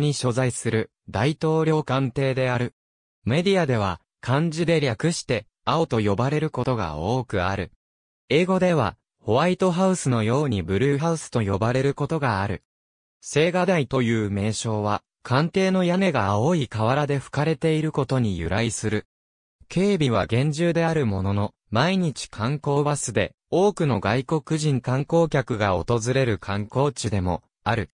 に所在する大統領官邸である。メディアでは漢字で略して青と呼ばれることが多くある。英語ではホワイトハウスのようにブルーハウスと呼ばれることがある。青瓦台という名称は官邸の屋根が青い瓦で吹かれていることに由来する。警備は厳重であるものの、毎日観光バスで多くの外国人観光客が訪れる観光地でもある。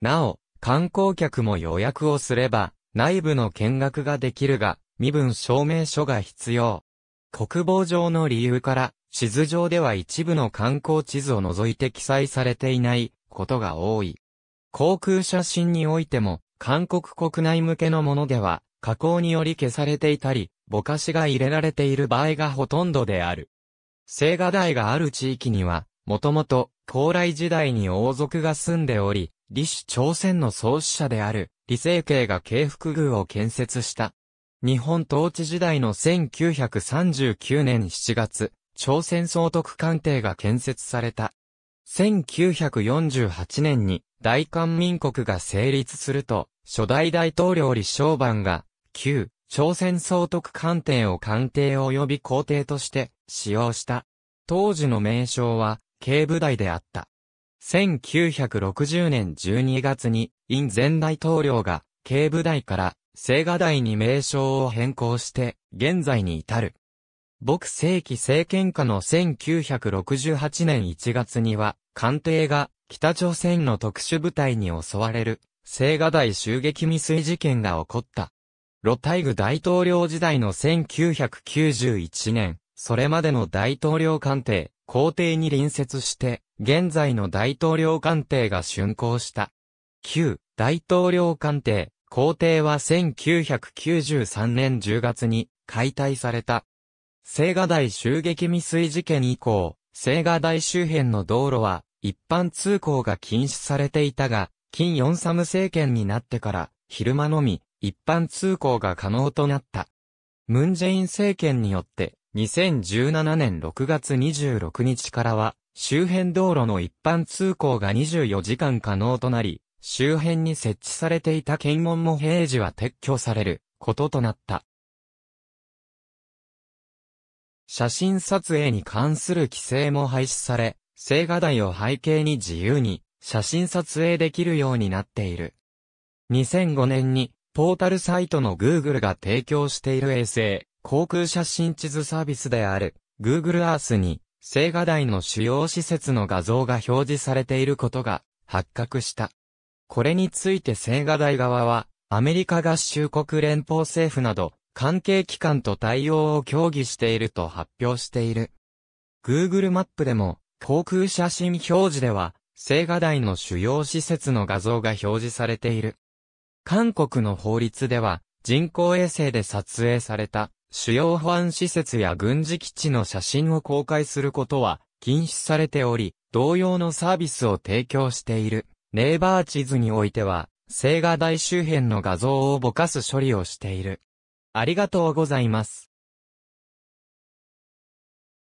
なお、観光客も予約をすれば、内部の見学ができるが、身分証明書が必要。国防上の理由から、地図上では一部の観光地図を除いて記載されていないことが多い。航空写真においても、韓国国内向けのものでは、加工により消されていたり、ぼかしが入れられている場合がほとんどである。青瓦台がある地域には、もともと、高麗時代に王族が住んでおり、李氏朝鮮の創始者である、李成慶が慶福宮を建設した。日本統治時代の1939年7月、朝鮮総督官邸が建設された。1948年に大韓民国が成立すると、初代大統領李昌万が、旧朝鮮総督官邸を官邸及び皇帝として使用した。当時の名称は、警部隊であった。1960年12月に、イン前大統領が、警部隊から、青瓦台に名称を変更して、現在に至る。僕世紀政権下の1968年1月には、官邸が、北朝鮮の特殊部隊に襲われる、青瓦台襲撃未遂事件が起こった。ロタイグ大統領時代の1991年、それまでの大統領官邸、皇帝に隣接して、現在の大統領官邸が竣工した。旧大統領官邸、皇帝は1993年10月に解体された。青瓦台襲撃未遂事件以降、青瓦台周辺の道路は一般通行が禁止されていたが、金ヨンサム政権になってから昼間のみ一般通行が可能となった。ムンジェイン政権によって2017年6月26日からは、周辺道路の一般通行が24時間可能となり、周辺に設置されていた検問も平時は撤去されることとなった。写真撮影に関する規制も廃止され、青瓦台を背景に自由に写真撮影できるようになっている。2005年にポータルサイトの Google が提供している衛星航空写真地図サービスである Google Earth に、青瓦台の主要施設の画像が表示されていることが発覚した。これについて青瓦台側は、アメリカ合衆国連邦政府など、関係機関と対応を協議していると発表している。Google マップでも、航空写真表示では、青瓦台の主要施設の画像が表示されている。韓国の法律では、人工衛星で撮影された主要保安施設や軍事基地の写真を公開することは禁止されており、同様のサービスを提供しているネイバー地図においては、青瓦台周辺の画像をぼかす処理をしている。ありがとうございます。